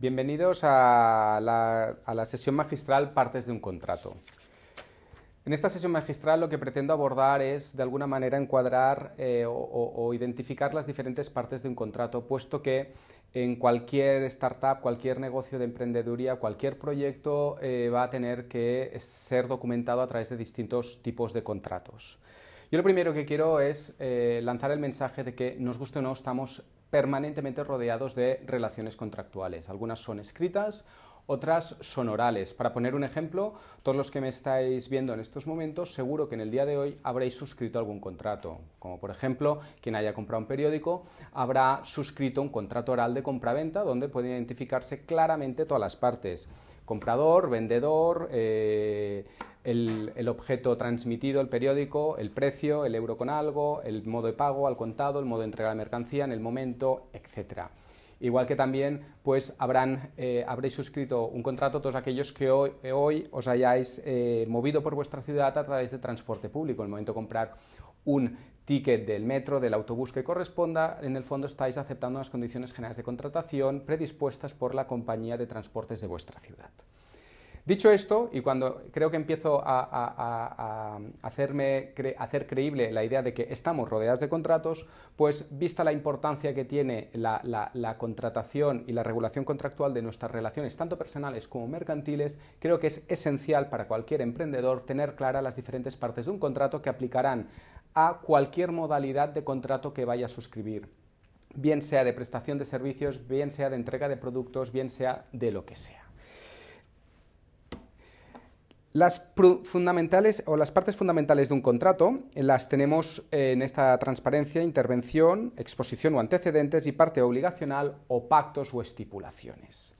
Bienvenidos a la, sesión magistral Partes de un contrato. En esta sesión magistral lo que pretendo abordar es, de alguna manera, encuadrar eh, o, identificar las diferentes partes de un contrato, puesto que en cualquier startup, cualquier negocio de emprendeduría, cualquier proyecto eh, va a tener que ser documentado a través de distintos tipos de contratos. Yo lo primero que quiero es eh, lanzar el mensaje de que, nos guste o no, estamos permanentemente rodeados de relaciones contractuales. Algunas son escritas, otras son orales. Para poner un ejemplo, todos los que me estáis viendo en estos momentos, seguro que en el día de hoy habréis suscrito algún contrato, como por ejemplo, quien haya comprado un periódico habrá suscrito un contrato oral de compraventa donde pueden identificarse claramente todas las partes comprador, vendedor, eh, el, objeto transmitido, el periódico, el precio, el euro con algo, el modo de pago al contado, el modo de entrega de mercancía en el momento, etc igual que también pues eh, habréis suscrito un contrato todos aquellos que hoy, eh, os hayáis eh, movido por vuestra ciudad a través de transporte público. En el momento de comprar un ticket del metro, del autobús que corresponda, en el fondo estáis aceptando las condiciones generales de contratación predispuestas por la compañía de transportes de vuestra ciudad. Dicho esto, y cuando creo que empiezo a, hacerme hacer creíble la idea de que estamos rodeados de contratos, pues vista la importancia que tiene la, la, contratación y la regulación contractual de nuestras relaciones, tanto personales como mercantiles, creo que es esencial para cualquier emprendedor tener claras las diferentes partes de un contrato que aplicarán a cualquier modalidad de contrato que vaya a suscribir bien sea de prestación de servicios, bien sea de entrega de productos, bien sea de lo que sea. Las fundamentales o las partes fundamentales de un contrato eh, las tenemos eh, en esta transparencia, intervención, exposición o antecedentes y parte obligacional o pactos o estipulaciones.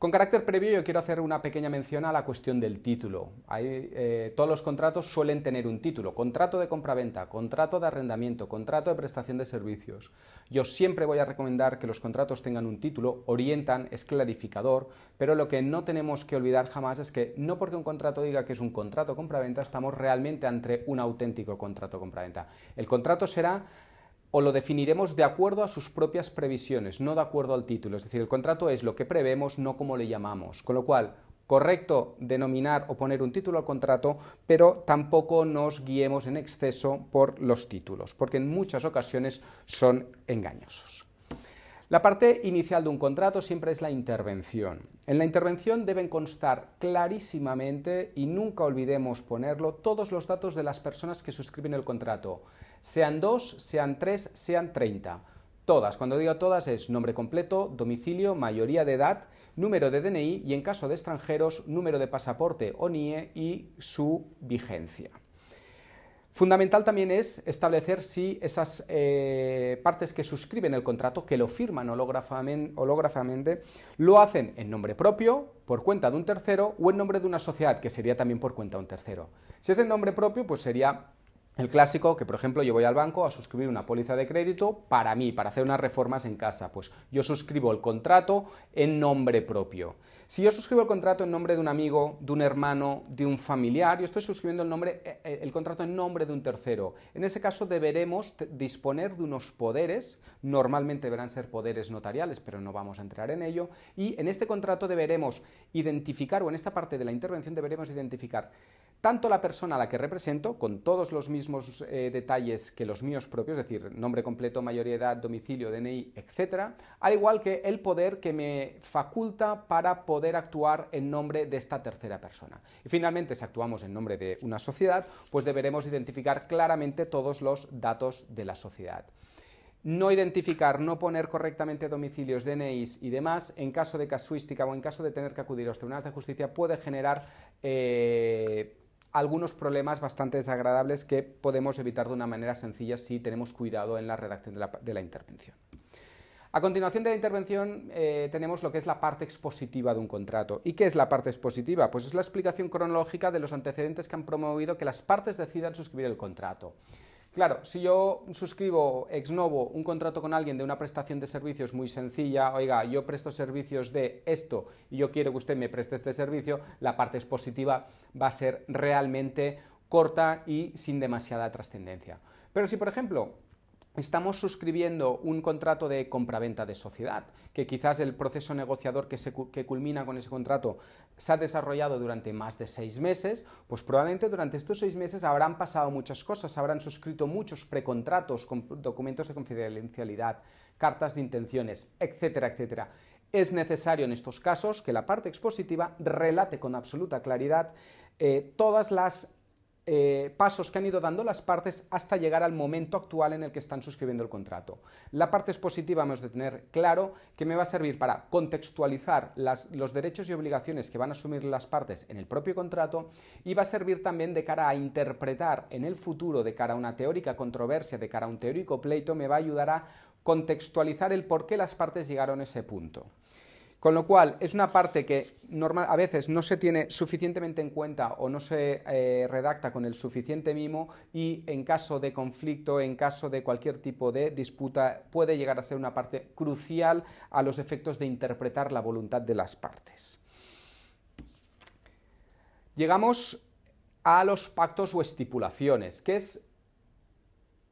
Con carácter previo yo quiero hacer una pequeña mención a la cuestión del título. Eh, todos los contratos suelen tener un título, contrato de compraventa, contrato de arrendamiento, contrato de prestación de servicios. Yo siempre voy a recomendar que los contratos tengan un título, orientan, es clarificador, pero lo que no tenemos que olvidar jamás es que no porque un contrato diga que es un contrato compraventa, estamos realmente ante un auténtico contrato compraventa. El contrato será o lo definiremos de acuerdo a sus propias previsiones, no de acuerdo al título. Es decir, el contrato es lo que prevemos, no como le llamamos. Con lo cual, correcto denominar o poner un título al contrato, pero tampoco nos guiemos en exceso por los títulos, porque en muchas ocasiones son engañosos. La parte inicial de un contrato siempre es la intervención. En la intervención deben constar clarísimamente, y nunca olvidemos ponerlo, todos los datos de las personas que suscriben el contrato sean dos, sean tres, sean 30. Todas, cuando digo todas es nombre completo, domicilio, mayoría de edad, número de DNI y en caso de extranjeros, número de pasaporte o NIE y su vigencia. Fundamental también es establecer si esas eh, partes que suscriben el contrato, que lo firman holográficamente, lo hacen en nombre propio, por cuenta de un tercero, o en nombre de una sociedad, que sería también por cuenta de un tercero. Si es en nombre propio, pues sería el clásico, que por ejemplo yo voy al banco a suscribir una póliza de crédito para mí, para hacer unas reformas en casa. Pues yo suscribo el contrato en nombre propio. Si yo suscribo el contrato en nombre de un amigo, de un hermano, de un familiar, yo estoy suscribiendo el, nombre, eh, eh, el contrato en nombre de un tercero. En ese caso deberemos disponer de unos poderes, normalmente deberán ser poderes notariales, pero no vamos a entrar en ello, y en este contrato deberemos identificar, o en esta parte de la intervención deberemos identificar tanto la persona a la que represento, con todos los mismos eh, detalles que los míos propios, es decir, nombre completo, mayoría edad, domicilio, DNI, etc., al igual que el poder que me faculta para poder actuar en nombre de esta tercera persona. Y finalmente, si actuamos en nombre de una sociedad, pues deberemos identificar claramente todos los datos de la sociedad no identificar, no poner correctamente domicilios, DNIs y demás, en caso de casuística o en caso de tener que acudir a los tribunales de justicia, puede generar eh, algunos problemas bastante desagradables que podemos evitar de una manera sencilla si tenemos cuidado en la redacción de la, intervención. A continuación de la intervención eh, tenemos lo que es la parte expositiva de un contrato. ¿Y qué es la parte expositiva? Pues es la explicación cronológica de los antecedentes que han promovido que las partes decidan suscribir el contrato. Claro, si yo suscribo ex novo un contrato con alguien de una prestación de servicios muy sencilla, oiga, yo presto servicios de esto y yo quiero que usted me preste este servicio, la parte expositiva va a ser realmente corta y sin demasiada trascendencia. Pero si, por ejemplo, estamos suscribiendo un contrato de compraventa de sociedad, que quizás el proceso negociador que, culmina con ese contrato se ha desarrollado durante más de seis meses, pues probablemente durante estos seis meses habrán pasado muchas cosas, habrán suscrito muchos precontratos, con documentos de confidencialidad, cartas de intenciones, etcétera, etcétera. Es necesario en estos casos que la parte expositiva relate con absoluta claridad eh, todas las eh, pasos que han ido dando las partes hasta llegar al momento actual en el que están suscribiendo el contrato. La parte expositiva hemos de tener claro que me va a servir para contextualizar los derechos y obligaciones que van a asumir las partes en el propio contrato y va a servir también de cara a interpretar en el futuro, de cara a una teórica controversia, de cara a un teórico pleito, me va a ayudar a contextualizar el por qué las partes llegaron a ese punto. Con lo cual, es una parte que normal, a veces no se tiene suficientemente en cuenta o no se eh, redacta con el suficiente mimo y en caso de conflicto, en caso de cualquier tipo de disputa, puede llegar a ser una parte crucial a los efectos de interpretar la voluntad de las partes. Llegamos a los pactos o estipulaciones, que es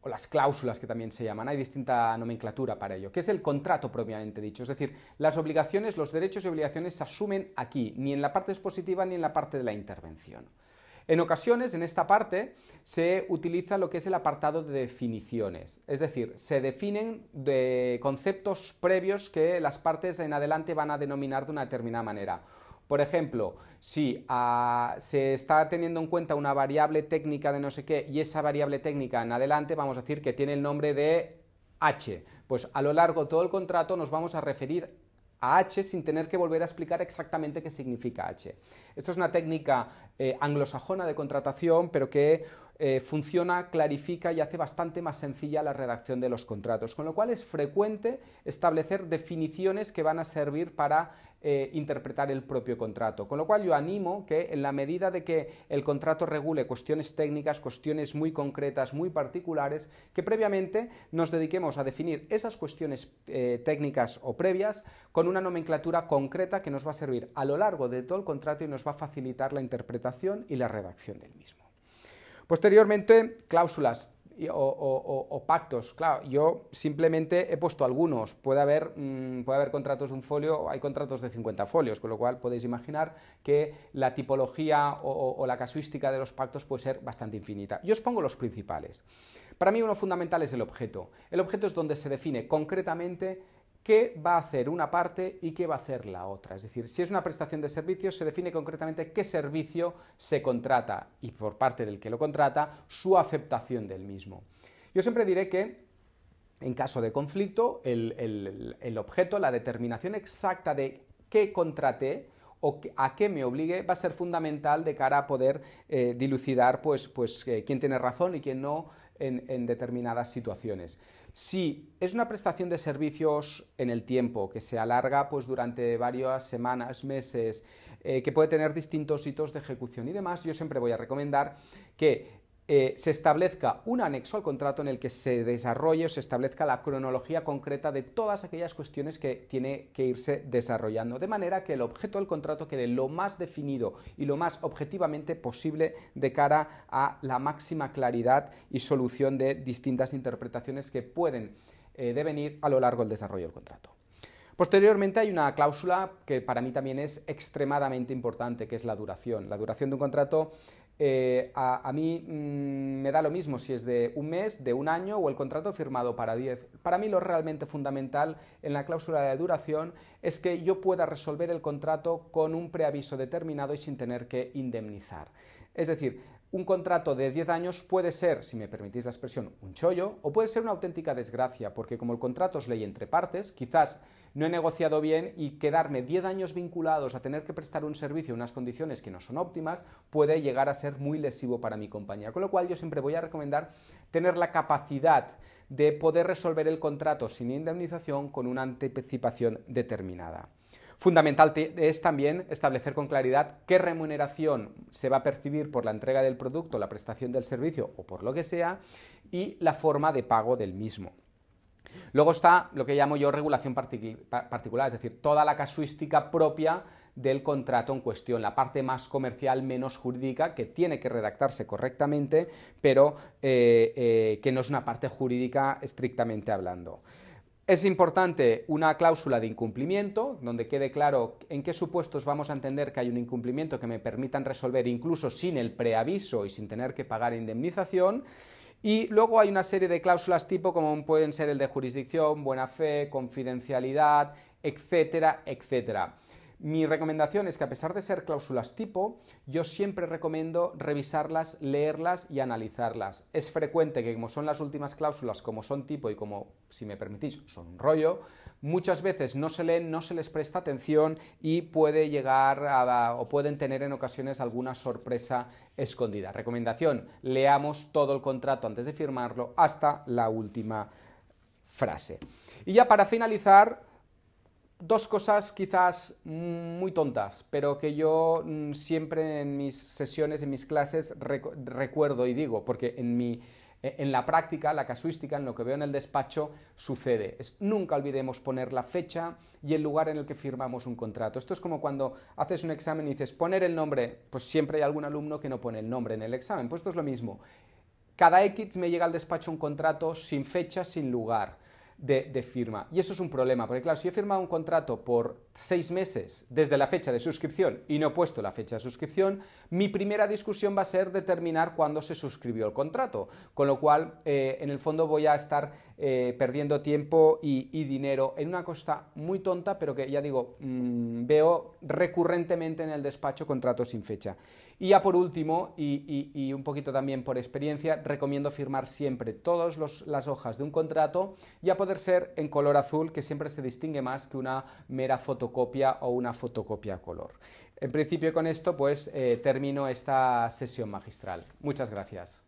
o las cláusulas que también se llaman, hay distinta nomenclatura para ello, que es el contrato propiamente dicho, es decir, las obligaciones, los derechos y obligaciones se asumen aquí, ni en la parte expositiva ni en la parte de la intervención. En ocasiones, en esta parte, se utiliza lo que es el apartado de definiciones, es decir, se definen de conceptos previos que las partes en adelante van a denominar de una determinada manera por ejemplo, si ah, se está teniendo en cuenta una variable técnica de no sé qué y esa variable técnica en adelante vamos a decir que tiene el nombre de H, pues a lo largo de todo el contrato nos vamos a referir a H sin tener que volver a explicar exactamente qué significa H. Esto es una técnica eh, anglosajona de contratación, pero que eh, funciona, clarifica y hace bastante más sencilla la redacción de los contratos, con lo cual es frecuente establecer definiciones que van a servir para eh, interpretar el propio contrato. Con lo cual yo animo que en la medida de que el contrato regule cuestiones técnicas, cuestiones muy concretas, muy particulares, que previamente nos dediquemos a definir esas cuestiones eh, técnicas o previas con una nomenclatura concreta que nos va a servir a lo largo de todo el contrato y nos va a facilitar la interpretación y la redacción del mismo. Posteriormente, cláusulas o, pactos. Claro, yo simplemente he puesto algunos. Puede haber, mm, puede haber contratos de un folio, hay contratos de 50 folios, con lo cual podéis imaginar que la tipología o, o, la casuística de los pactos puede ser bastante infinita. Yo os pongo los principales. Para mí uno fundamental es el objeto. El objeto es donde se define concretamente qué va a hacer una parte y qué va a hacer la otra. Es decir, si es una prestación de servicios, se define concretamente qué servicio se contrata y por parte del que lo contrata, su aceptación del mismo. Yo siempre diré que en caso de conflicto, el, objeto, la determinación exacta de qué contraté, o a qué me obligue va a ser fundamental de cara a poder eh, dilucidar pues, pues eh, quién tiene razón y quién no en, determinadas situaciones. Si es una prestación de servicios en el tiempo, que se alarga pues, durante varias semanas, meses, eh, que puede tener distintos hitos de ejecución y demás, yo siempre voy a recomendar que eh, se establezca un anexo al contrato en el que se desarrolle o se establezca la cronología concreta de todas aquellas cuestiones que tiene que irse desarrollando, de manera que el objeto del contrato quede lo más definido y lo más objetivamente posible de cara a la máxima claridad y solución de distintas interpretaciones que pueden eh, devenir a lo largo del desarrollo del contrato. Posteriormente hay una cláusula que para mí también es extremadamente importante, que es la duración. La duración de un contrato eh, a, mí mm, me da lo mismo si es de un mes, de un año o el contrato firmado para 10. Para mí lo realmente fundamental en la cláusula de duración es que yo pueda resolver el contrato con un preaviso determinado y sin tener que indemnizar. Es decir, un contrato de 10 años puede ser, si me permitís la expresión, un chollo o puede ser una auténtica desgracia, porque como el contrato es ley entre partes, quizás no he negociado bien y quedarme 10 años vinculados a tener que prestar un servicio en unas condiciones que no son óptimas puede llegar a ser muy lesivo para mi compañía. Con lo cual yo siempre voy a recomendar tener la capacidad de poder resolver el contrato sin indemnización con una anticipación determinada. Fundamental es también establecer con claridad qué remuneración se va a percibir por la entrega del producto, la prestación del servicio o por lo que sea y la forma de pago del mismo. Luego está lo que llamo yo regulación particular, es decir, toda la casuística propia del contrato en cuestión, la parte más comercial, menos jurídica, que tiene que redactarse correctamente, pero eh, eh, que no es una parte jurídica estrictamente hablando. Es importante una cláusula de incumplimiento, donde quede claro en qué supuestos vamos a entender que hay un incumplimiento que me permitan resolver incluso sin el preaviso y sin tener que pagar indemnización. Y luego hay una serie de cláusulas tipo como pueden ser el de jurisdicción, buena fe, confidencialidad, etcétera, etcétera. Mi recomendación es que a pesar de ser cláusulas tipo, yo siempre recomiendo revisarlas, leerlas y analizarlas. Es frecuente que como son las últimas cláusulas, como son tipo y como, si me permitís, son un rollo, muchas veces no se leen, no se les presta atención y puede llegar o pueden tener en ocasiones alguna sorpresa escondida. Recomendación, leamos todo el contrato antes de firmarlo hasta la última frase. Y ya para finalizar, Dos cosas quizás mm, muy tontas, pero que yo mm, siempre en mis sesiones, en mis clases, recuerdo y digo, porque en, mi, e-, en la práctica, la casuística, en lo que veo en el despacho, sucede. nunca olvidemos poner la fecha y el lugar en el que firmamos un contrato. Esto es como cuando haces un examen y dices, poner el nombre, pues siempre hay algún alumno que no pone el nombre en el examen. Pues esto es lo mismo. Cada X me llega al despacho un contrato sin fecha, sin lugar de, firma. Y eso es un problema, porque claro, si he firmado un contrato por seis meses desde la fecha de suscripción y no he puesto la fecha de suscripción, mi primera discusión va a ser determinar cuándo se suscribió el contrato, con lo cual eh, en el fondo voy a estar eh, perdiendo tiempo y, dinero en una cosa muy tonta, pero que ya digo, mm, veo recurrentemente en el despacho contratos sin fecha. Y ya por último, y, un poquito también por experiencia, recomiendo firmar siempre todas las hojas de un contrato. Ya ser en color azul, que siempre se distingue más que una mera fotocopia o una fotocopia a color. En principio con esto pues eh, termino esta sesión magistral. Muchas gracias.